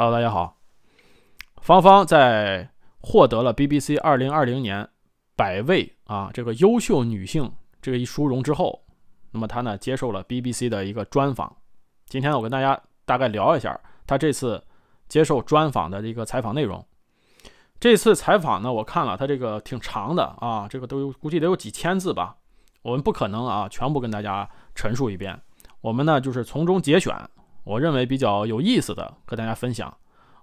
Hello，大家好。芳芳在获得了 BBC 二零二零年百位啊这个优秀女性这一殊荣之后，那么她呢接受了 BBC 的一个专访。今天我跟大家大概聊一下她这次接受专访的一个采访内容。这次采访呢，我看了，她这个挺长的啊，这个都估计得有几千字吧。我们不可能啊全部跟大家陈述一遍，我们呢就是从中节选。我认为比较有意思的，和大家分享。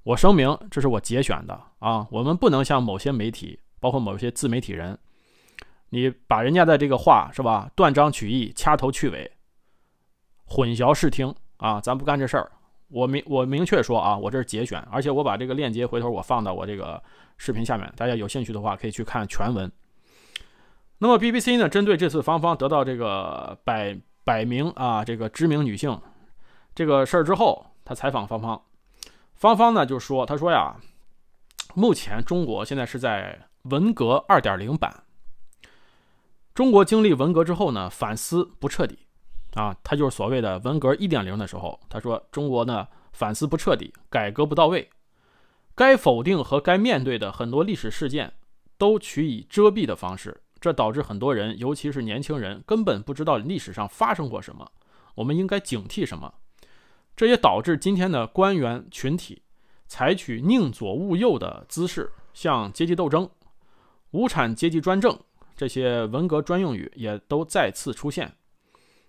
我声明，这是我节选的啊。我们不能像某些媒体，包括某些自媒体人，你把人家的这个话是吧，断章取义，掐头去尾，混淆视听啊。咱不干这事儿，我明我明确说啊，我这是节选，而且我把这个链接回头我放到我这个视频下面，大家有兴趣的话可以去看全文。那么 BBC 呢，针对这次芳芳得到这个百百名啊，这个知名女性。这个事儿之后，他采访芳芳，芳芳呢就说：“他说呀，目前中国现在是在文革二点零版。中国经历文革之后呢，反思不彻底，啊，他就是所谓的文革一点零的时候。他说中国呢反思不彻底，改革不到位，该否定和该面对的很多历史事件都取以遮蔽的方式，这导致很多人，尤其是年轻人，根本不知道历史上发生过什么，我们应该警惕什么。”这也导致今天的官员群体采取宁左勿右的姿势，像阶级斗争、无产阶级专政这些文革专用语也都再次出现。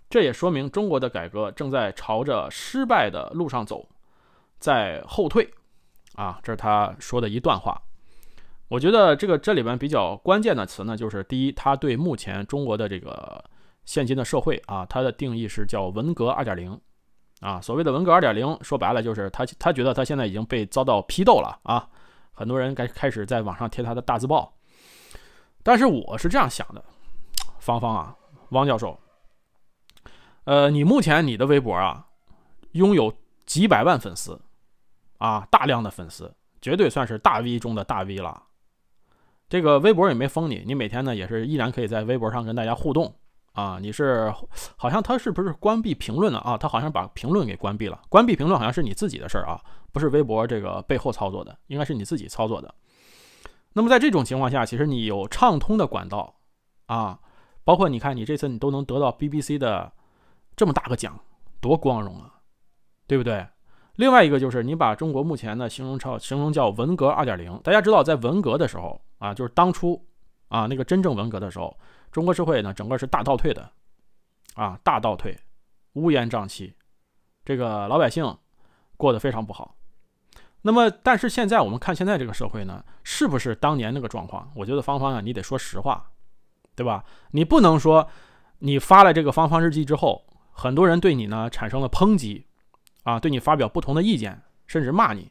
这也说明中国的改革正在朝着失败的路上走，在后退。啊，这是他说的一段话。我觉得这个这里边比较关键的词呢，就是第一，他对目前中国的这个现今的社会啊，他的定义是叫文革二点零。啊，所谓的“文革 2.0”，说白了就是他，他觉得他现在已经被遭到批斗了啊！很多人该开始在网上贴他的大字报。但是我是这样想的，芳芳啊，汪教授，呃，你目前你的微博啊，拥有几百万粉丝，啊，大量的粉丝，绝对算是大 V 中的大 V 了。这个微博也没封你，你每天呢也是依然可以在微博上跟大家互动。啊，你是好像他是不是关闭评论了啊？他好像把评论给关闭了。关闭评论好像是你自己的事儿啊，不是微博这个背后操作的，应该是你自己操作的。那么在这种情况下，其实你有畅通的管道啊，包括你看你这次你都能得到 BBC 的这么大个奖，多光荣啊，对不对？另外一个就是你把中国目前的形容超形容叫文革2.0，大家知道在文革的时候啊，就是当初啊那个真正文革的时候。中国社会呢，整个是大倒退的，啊，大倒退，乌烟瘴气，这个老百姓过得非常不好。那么，但是现在我们看现在这个社会呢，是不是当年那个状况？我觉得芳芳啊，你得说实话，对吧？你不能说你发了这个芳芳日记之后，很多人对你呢产生了抨击，啊，对你发表不同的意见，甚至骂你，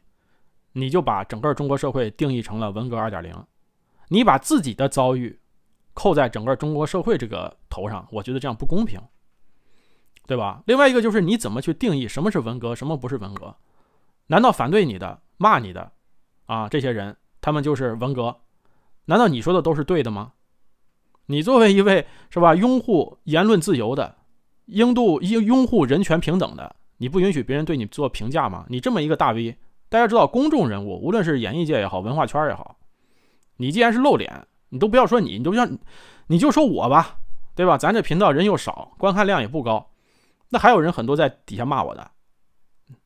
你就把整个中国社会定义成了文革二点零，你把自己的遭遇。扣在整个中国社会这个头上，我觉得这样不公平，对吧？另外一个就是你怎么去定义什么是文革，什么不是文革？难道反对你的、骂你的啊这些人，他们就是文革？难道你说的都是对的吗？你作为一位是吧，拥护言论自由的，应度应拥护人权平等的，你不允许别人对你做评价吗？你这么一个大 V，大家知道公众人物，无论是演艺界也好，文化圈也好，你既然是露脸。你都不要说你，你就像，你就说我吧，对吧？咱这频道人又少，观看量也不高，那还有人很多在底下骂我的，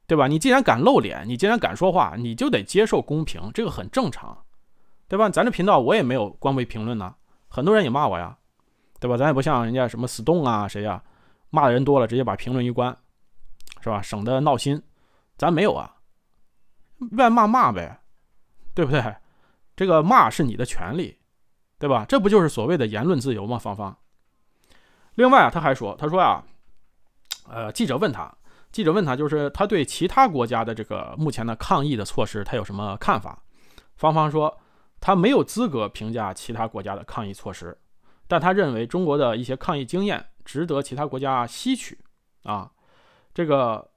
对吧？你既然敢露脸，你既然敢说话，你就得接受公平，这个很正常，对吧？咱这频道我也没有官微评论呢，很多人也骂我呀，对吧？咱也不像人家什么 Stone 啊谁呀，骂的人多了直接把评论一关，是吧？省得闹心，咱没有啊，愿骂骂呗，对不对？这个骂是你的权利。对吧？这不就是所谓的言论自由吗？芳芳。另外啊，他还说：“他说啊，呃，记者问他，记者问他，就是他对其他国家的这个目前的抗疫的措施，他有什么看法？”芳芳说：“他没有资格评价其他国家的抗疫措施，但他认为中国的一些抗疫经验值得其他国家吸取啊。这个，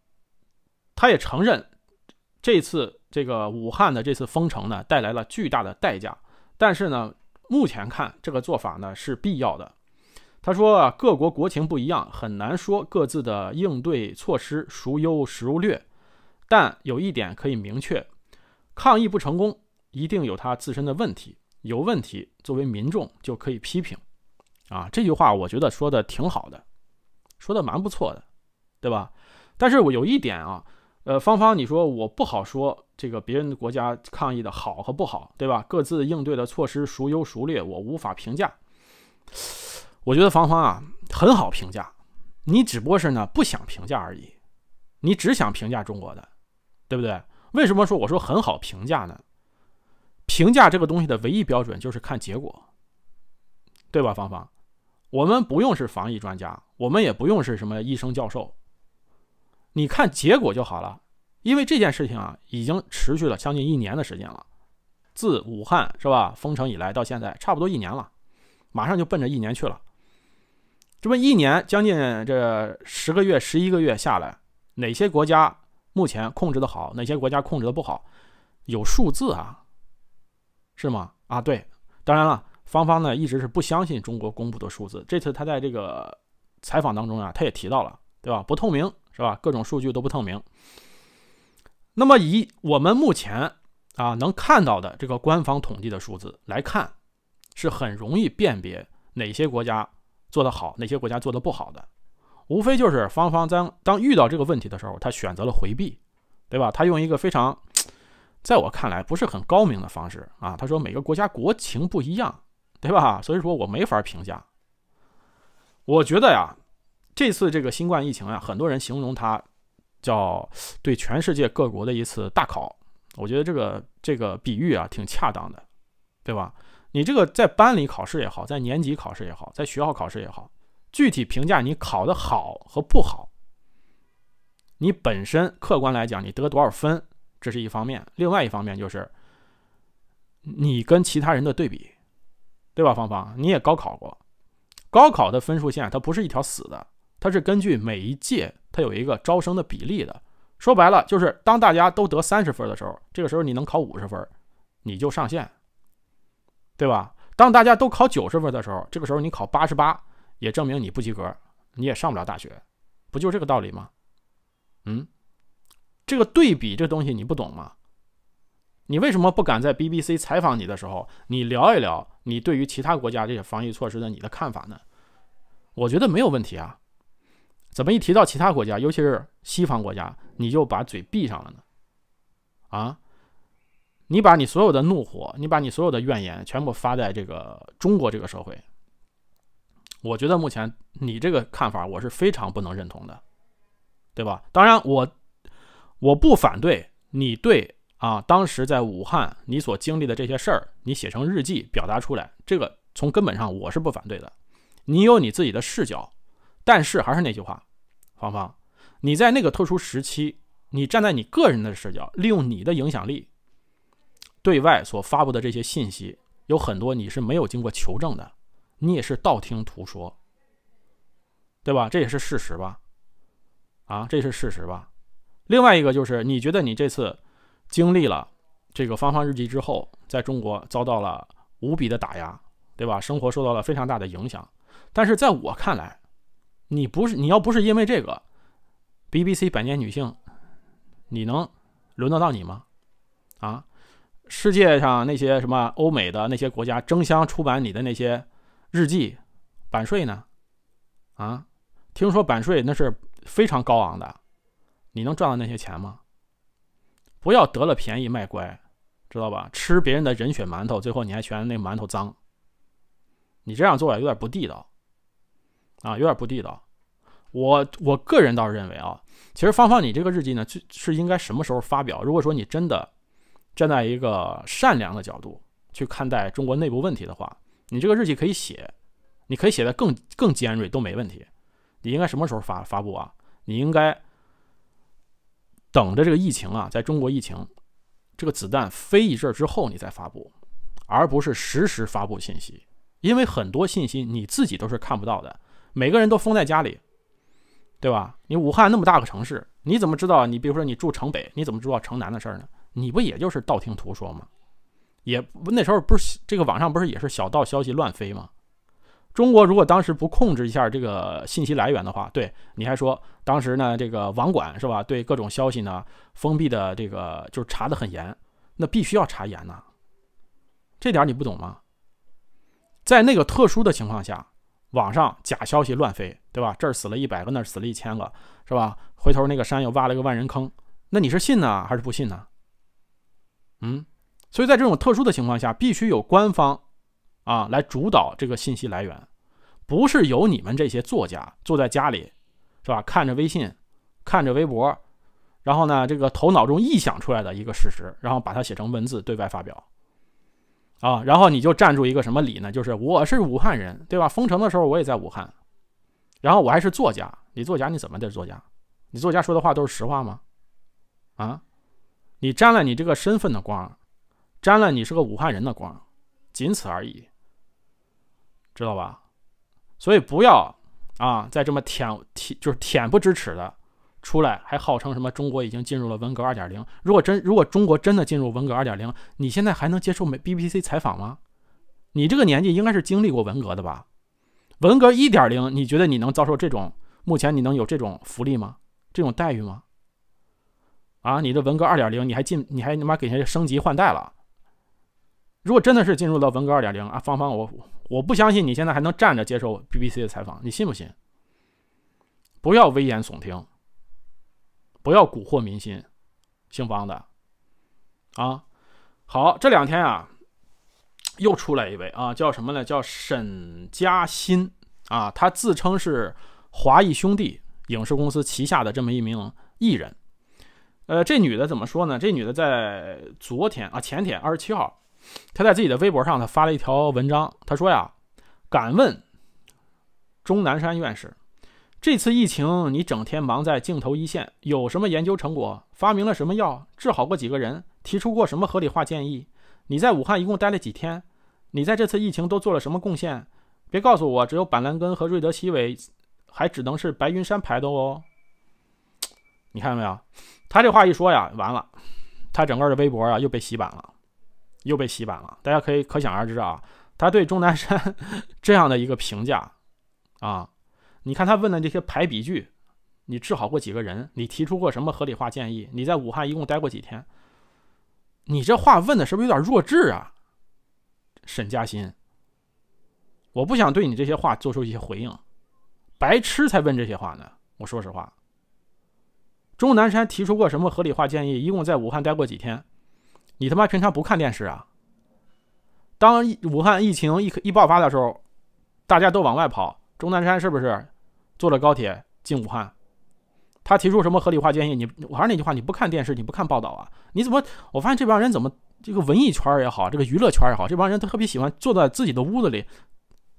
他也承认这次这个武汉的这次封城呢，带来了巨大的代价，但是呢。”目前看，这个做法呢是必要的。他说啊，各国国情不一样，很难说各自的应对措施孰优孰劣。但有一点可以明确，抗疫不成功，一定有他自身的问题。有问题，作为民众就可以批评。啊，这句话我觉得说的挺好的，说的蛮不错的，对吧？但是我有一点啊。呃，芳芳，你说我不好说这个别人的国家抗议的好和不好，对吧？各自应对的措施孰优孰劣，我无法评价。我觉得芳芳啊，很好评价，你只不过是呢不想评价而已，你只想评价中国的，对不对？为什么说我说很好评价呢？评价这个东西的唯一标准就是看结果，对吧，芳芳？我们不用是防疫专家，我们也不用是什么医生教授。你看结果就好了，因为这件事情啊，已经持续了将近一年的时间了。自武汉是吧封城以来到现在，差不多一年了，马上就奔着一年去了。这么一年将近这十个月、十一个月下来，哪些国家目前控制的好，哪些国家控制的不好，有数字啊，是吗？啊，对，当然了，芳芳呢一直是不相信中国公布的数字。这次他在这个采访当中啊，他也提到了，对吧？不透明。是吧？各种数据都不透明。那么以我们目前啊能看到的这个官方统计的数字来看，是很容易辨别哪些国家做得好，哪些国家做得不好的。无非就是芳芳当当遇到这个问题的时候，他选择了回避，对吧？他用一个非常，在我看来不是很高明的方式啊。他说每个国家国情不一样，对吧？所以说我没法评价。我觉得呀。这次这个新冠疫情啊，很多人形容它叫对全世界各国的一次大考。我觉得这个这个比喻啊挺恰当的，对吧？你这个在班里考试也好，在年级考试也好，在学校考试也好，具体评价你考的好和不好，你本身客观来讲你得多少分，这是一方面；另外一方面就是你跟其他人的对比，对吧？芳芳，你也高考过，高考的分数线它不是一条死的。它是根据每一届，它有一个招生的比例的。说白了，就是当大家都得三十分的时候，这个时候你能考五十分，你就上线，对吧？当大家都考九十分的时候，这个时候你考八十八，也证明你不及格，你也上不了大学，不就这个道理吗？嗯，这个对比这东西你不懂吗？你为什么不敢在 BBC 采访你的时候，你聊一聊你对于其他国家这些防疫措施的你的看法呢？我觉得没有问题啊。怎么一提到其他国家，尤其是西方国家，你就把嘴闭上了呢？啊，你把你所有的怒火，你把你所有的怨言，全部发在这个中国这个社会。我觉得目前你这个看法，我是非常不能认同的，对吧？当然，我我不反对你对啊，当时在武汉你所经历的这些事儿，你写成日记表达出来，这个从根本上我是不反对的。你有你自己的视角。但是还是那句话，芳芳，你在那个特殊时期，你站在你个人的视角，利用你的影响力，对外所发布的这些信息，有很多你是没有经过求证的，你也是道听途说，对吧？这也是事实吧？啊，这是事实吧？另外一个就是，你觉得你这次经历了这个《芳芳日记》之后，在中国遭到了无比的打压，对吧？生活受到了非常大的影响。但是在我看来，你不是你要不是因为这个，BBC 百年女性，你能轮得到你吗？啊，世界上那些什么欧美的那些国家争相出版你的那些日记版税呢？啊，听说版税那是非常高昂的，你能赚到那些钱吗？不要得了便宜卖乖，知道吧？吃别人的人血馒头，最后你还嫌那馒头脏，你这样做有点不地道。啊，有点不地道。我我个人倒是认为啊，其实芳芳，你这个日记呢，是是应该什么时候发表？如果说你真的站在一个善良的角度去看待中国内部问题的话，你这个日记可以写，你可以写的更更尖锐都没问题。你应该什么时候发发布啊？你应该等着这个疫情啊，在中国疫情这个子弹飞一阵之后，你再发布，而不是实时发布信息，因为很多信息你自己都是看不到的。每个人都封在家里，对吧？你武汉那么大个城市，你怎么知道？你比如说你住城北，你怎么知道城南的事儿呢？你不也就是道听途说吗？也那时候不是这个网上不是也是小道消息乱飞吗？中国如果当时不控制一下这个信息来源的话，对你还说当时呢这个网管是吧？对各种消息呢封闭的这个就是查的很严，那必须要查严呐，这点你不懂吗？在那个特殊的情况下。网上假消息乱飞，对吧？这儿死了一百个，那儿死了一千个，是吧？回头那个山又挖了个万人坑，那你是信呢还是不信呢？嗯，所以在这种特殊的情况下，必须有官方啊来主导这个信息来源，不是由你们这些作家坐在家里，是吧？看着微信，看着微博，然后呢，这个头脑中臆想出来的一个事实，然后把它写成文字对外发表。啊，然后你就站住一个什么理呢？就是我是武汉人，对吧？封城的时候我也在武汉，然后我还是作家。你作家，你怎么的作家？你作家说的话都是实话吗？啊，你沾了你这个身份的光，沾了你是个武汉人的光，仅此而已，知道吧？所以不要啊，再这么舔舔，就是恬不知耻的。出来还号称什么中国已经进入了文革二点零？如果真如果中国真的进入文革二点零，你现在还能接受美 BBC 采访吗？你这个年纪应该是经历过文革的吧？文革一点零，你觉得你能遭受这种目前你能有这种福利吗？这种待遇吗？啊，你这文革二点零，你还进你还他妈给人家升级换代了？如果真的是进入到文革二点零啊，芳芳，我我不相信你现在还能站着接受 BBC 的采访，你信不信？不要危言耸听。不要蛊惑民心，姓方的，啊，好，这两天啊，又出来一位啊，叫什么呢？叫沈佳欣啊，她自称是华谊兄弟影视公司旗下的这么一名艺人。呃，这女的怎么说呢？这女的在昨天啊，前天二十七号，她在自己的微博上，她发了一条文章，她说呀：“敢问钟南山院士。”这次疫情，你整天忙在镜头一线，有什么研究成果？发明了什么药？治好过几个人？提出过什么合理化建议？你在武汉一共待了几天？你在这次疫情都做了什么贡献？别告诉我只有板蓝根和瑞德西韦，还只能是白云山排的哦。你看到没有？他这话一说呀，完了，他整个的微博啊又被洗版了，又被洗版了。大家可以可想而知啊，他对钟南山 这样的一个评价，啊。你看他问的这些排比句，你治好过几个人？你提出过什么合理化建议？你在武汉一共待过几天？你这话问的是不是有点弱智啊，沈嘉欣？我不想对你这些话做出一些回应，白痴才问这些话呢。我说实话，钟南山提出过什么合理化建议？一共在武汉待过几天？你他妈平常不看电视啊？当武汉疫情一一爆发的时候，大家都往外跑，钟南山是不是？坐了高铁进武汉，他提出什么合理化建议？你我还是那句话，你不看电视，你不看报道啊？你怎么？我发现这帮人怎么这个文艺圈也好，这个娱乐圈也好，这帮人特别喜欢坐在自己的屋子里，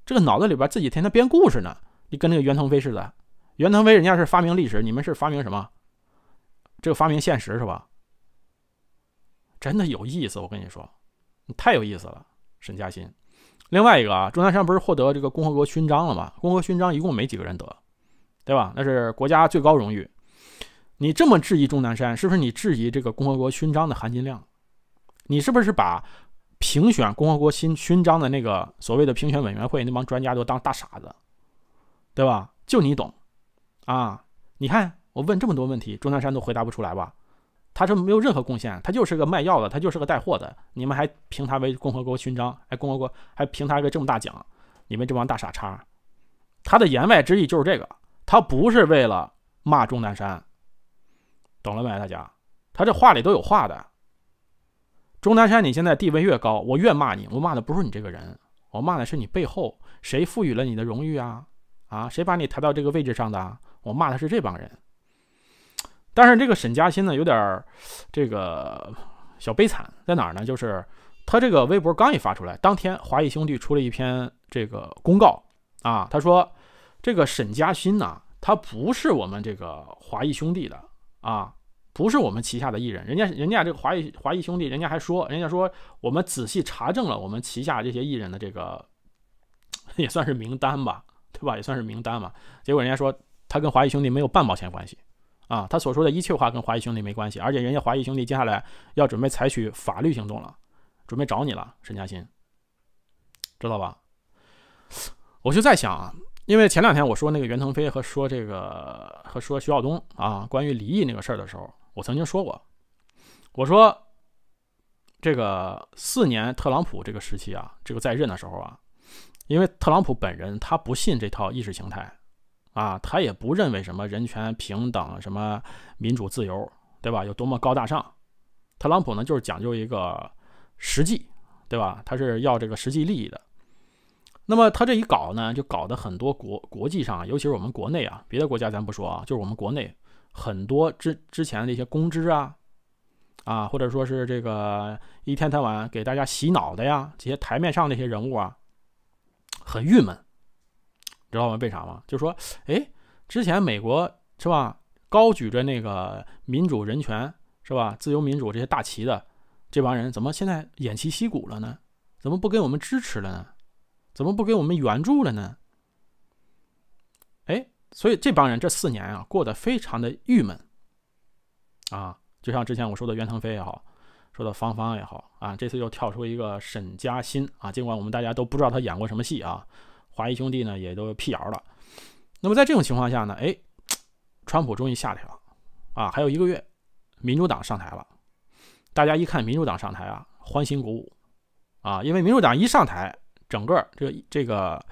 这个脑子里边自己天天编故事呢。你跟那个袁腾飞似的，袁腾飞人家是发明历史，你们是发明什么？这个发明现实是吧？真的有意思，我跟你说，你太有意思了，沈嘉欣。另外一个啊，钟南山不是获得这个共和国勋章了吗？共和国勋章一共没几个人得。对吧？那是国家最高荣誉。你这么质疑钟南山，是不是你质疑这个共和国勋章的含金量？你是不是把评选共和国新勋章的那个所谓的评选委员会那帮专家都当大傻子？对吧？就你懂啊？你看我问这么多问题，钟南山都回答不出来吧？他这没有任何贡献，他就是个卖药的，他就是个带货的。你们还评他为共和国勋章，还共和国还评他个这么大奖？你们这帮大傻叉！他的言外之意就是这个。他不是为了骂钟南山，懂了没？大家，他这话里都有话的。钟南山，你现在地位越高，我越骂你。我骂的不是你这个人，我骂的是你背后谁赋予了你的荣誉啊？啊，谁把你抬到这个位置上的？我骂的是这帮人。但是这个沈嘉欣呢，有点这个小悲惨在哪儿呢？就是他这个微博刚一发出来，当天华谊兄弟出了一篇这个公告啊，他说。这个沈嘉欣呢，他不是我们这个华谊兄弟的啊，不是我们旗下的艺人。人家人家这个华谊华谊兄弟，人家还说，人家说我们仔细查证了我们旗下这些艺人的这个，也算是名单吧，对吧？也算是名单嘛。结果人家说他跟华谊兄弟没有半毛钱关系啊，他所说的一切话跟华谊兄弟没关系。而且人家华谊兄弟接下来要准备采取法律行动了，准备找你了，沈嘉欣，知道吧？我就在想啊。因为前两天我说那个袁腾飞和说这个和说徐晓东啊，关于离异那个事儿的时候，我曾经说过，我说这个四年特朗普这个时期啊，这个在任的时候啊，因为特朗普本人他不信这套意识形态，啊，他也不认为什么人权平等、什么民主自由，对吧？有多么高大上，特朗普呢就是讲究一个实际，对吧？他是要这个实际利益的。那么他这一搞呢，就搞得很多国国际上，尤其是我们国内啊，别的国家咱不说啊，就是我们国内很多之之前的那些公知啊，啊，或者说是这个一天到晚给大家洗脑的呀，这些台面上那些人物啊，很郁闷，知道吗？为啥吗？就说，哎，之前美国是吧，高举着那个民主、人权是吧、自由民主这些大旗的，这帮人怎么现在偃旗息鼓了呢？怎么不给我们支持了呢？怎么不给我们援助了呢？哎，所以这帮人这四年啊过得非常的郁闷。啊，就像之前我说的袁腾飞也好，说的方方也好啊，这次又跳出一个沈嘉欣啊。尽管我们大家都不知道他演过什么戏啊，华谊兄弟呢也都辟谣了。那么在这种情况下呢，哎，川普终于下台了啊，还有一个月，民主党上台了，大家一看民主党上台啊，欢欣鼓舞啊，因为民主党一上台。整个这这个，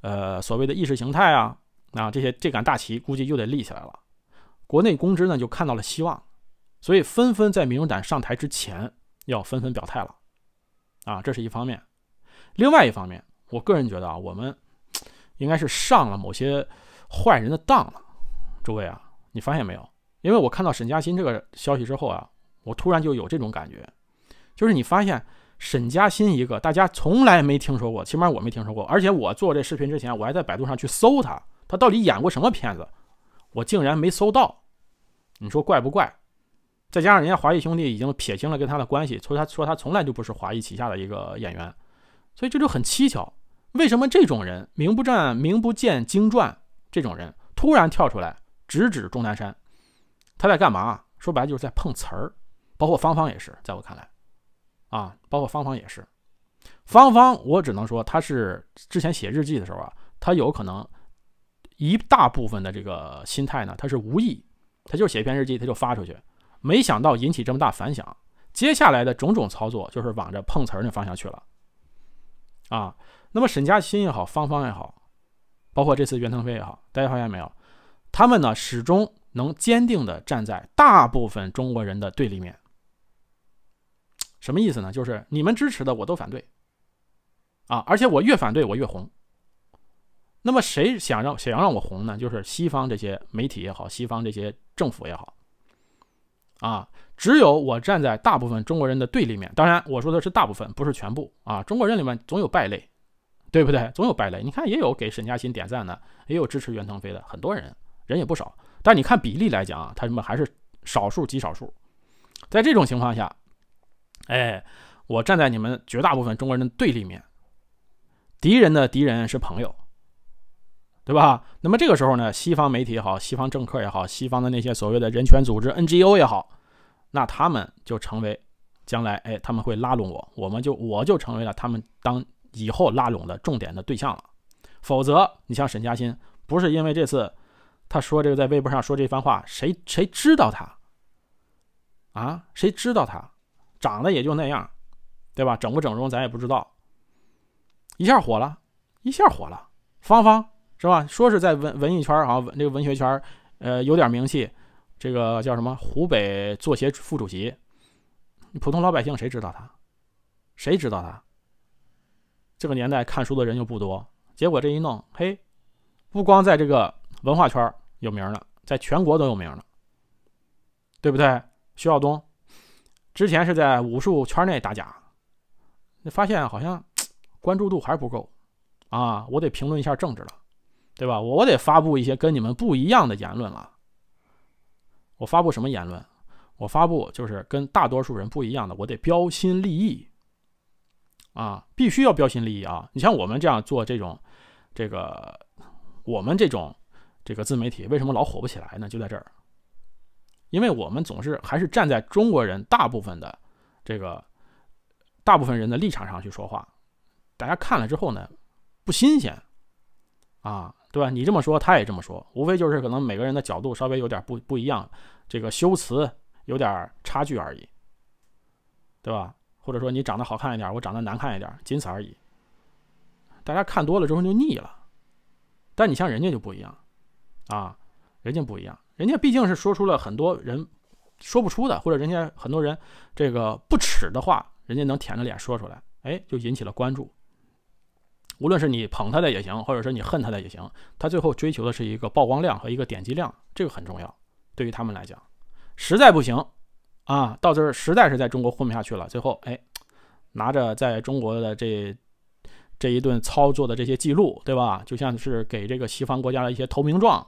呃，所谓的意识形态啊，啊，这些这杆大旗估计又得立起来了。国内公知呢就看到了希望，所以纷纷在民主党上台之前要纷纷表态了。啊，这是一方面。另外一方面，我个人觉得啊，我们应该是上了某些坏人的当了。诸位啊，你发现没有？因为我看到沈嘉欣这个消息之后啊，我突然就有这种感觉，就是你发现。沈嘉欣一个，大家从来没听说过，起码我没听说过。而且我做这视频之前，我还在百度上去搜他，他到底演过什么片子，我竟然没搜到。你说怪不怪？再加上人家华谊兄弟已经撇清了跟他的关系，所以他说他从来就不是华谊旗下的一个演员，所以这就很蹊跷。为什么这种人名不正名不见经传这种人突然跳出来，直指钟南山，他在干嘛？说白了就是在碰瓷儿，包括芳芳也是，在我看来。啊，包括芳芳也是，芳芳，我只能说她是之前写日记的时候啊，她有可能一大部分的这个心态呢，他是无意，他就是写篇日记，他就发出去，没想到引起这么大反响。接下来的种种操作，就是往着碰瓷儿那方向去了。啊，那么沈佳欣也好，芳芳也好，包括这次袁腾飞也好，大家发现没有？他们呢，始终能坚定的站在大部分中国人的对立面。什么意思呢？就是你们支持的我都反对，啊，而且我越反对我越红。那么谁想让想让我红呢？就是西方这些媒体也好，西方这些政府也好，啊，只有我站在大部分中国人的对立面。当然我说的是大部分，不是全部啊。中国人里面总有败类，对不对？总有败类。你看也有给沈嘉欣点赞的，也有支持袁腾飞的，很多人人也不少。但你看比例来讲啊，他们还是少数极少数。在这种情况下。哎，我站在你们绝大部分中国人的对立面，敌人的敌人是朋友，对吧？那么这个时候呢，西方媒体也好，西方政客也好，西方的那些所谓的人权组织 NGO 也好，那他们就成为将来哎，他们会拉拢我，我们就我就成为了他们当以后拉拢的重点的对象了。否则，你像沈佳欣，不是因为这次他说这个在微博上说这番话，谁谁知道他啊？谁知道他？长得也就那样，对吧？整不整容咱也不知道。一下火了，一下火了。芳芳是吧？说是在文文艺圈啊，文那个文学圈，呃，有点名气。这个叫什么？湖北作协副主席。普通老百姓谁知道他？谁知道他？这个年代看书的人又不多。结果这一弄，嘿，不光在这个文化圈有名了，在全国都有名了，对不对？徐晓东。之前是在武术圈内打假，那发现好像 关注度还是不够啊！我得评论一下政治了，对吧？我我得发布一些跟你们不一样的言论了。我发布什么言论？我发布就是跟大多数人不一样的，我得标新立异啊！必须要标新立异啊！你像我们这样做这种，这个我们这种这个自媒体，为什么老火不起来呢？就在这儿。因为我们总是还是站在中国人大部分的这个大部分人的立场上去说话，大家看了之后呢，不新鲜，啊，对吧？你这么说，他也这么说，无非就是可能每个人的角度稍微有点不不一样，这个修辞有点差距而已，对吧？或者说你长得好看一点，我长得难看一点，仅此而已。大家看多了之后就腻了，但你像人家就不一样，啊，人家不一样。人家毕竟是说出了很多人说不出的，或者人家很多人这个不耻的话，人家能舔着脸说出来，哎，就引起了关注。无论是你捧他的也行，或者说你恨他的也行，他最后追求的是一个曝光量和一个点击量，这个很重要。对于他们来讲，实在不行啊，到这儿实在是在中国混不下去了，最后哎，拿着在中国的这这一顿操作的这些记录，对吧？就像是给这个西方国家的一些投名状。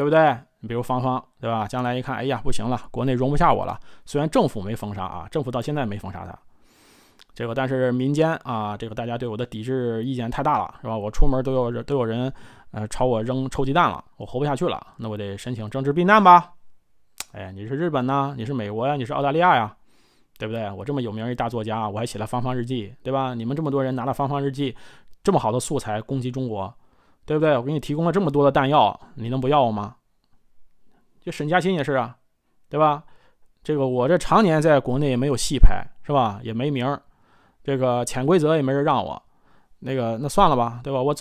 对不对？你比如芳芳，对吧？将来一看，哎呀，不行了，国内容不下我了。虽然政府没封杀啊，政府到现在没封杀他，这个，但是民间啊，这个大家对我的抵制意见太大了，是吧？我出门都有人都有人呃朝我扔臭鸡蛋了，我活不下去了，那我得申请政治避难吧？哎，你是日本呢？你是美国呀？你是澳大利亚呀？对不对？我这么有名一大作家，我还写了《芳芳日记》，对吧？你们这么多人拿了《芳芳日记》这么好的素材攻击中国？对不对？我给你提供了这么多的弹药，你能不要我吗？就沈佳欣也是啊，对吧？这个我这常年在国内也没有戏拍，是吧？也没名，这个潜规则也没人让我，那个那算了吧，对吧？我。